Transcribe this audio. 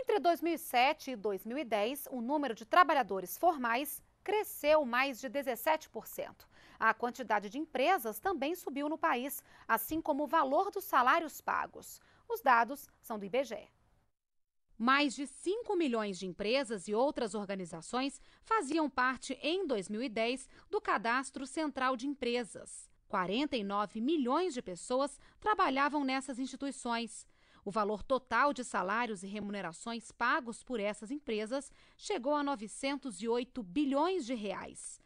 Entre 2007 e 2010, o número de trabalhadores formais cresceu mais de 17%. A quantidade de empresas também subiu no país, assim como o valor dos salários pagos. Os dados são do IBGE. Mais de 5 milhões de empresas e outras organizações faziam parte, em 2010, do Cadastro Central de Empresas. 49 milhões de pessoas trabalhavam nessas instituições. O valor total de salários e remunerações pagos por essas empresas chegou a 908 bilhões de reais.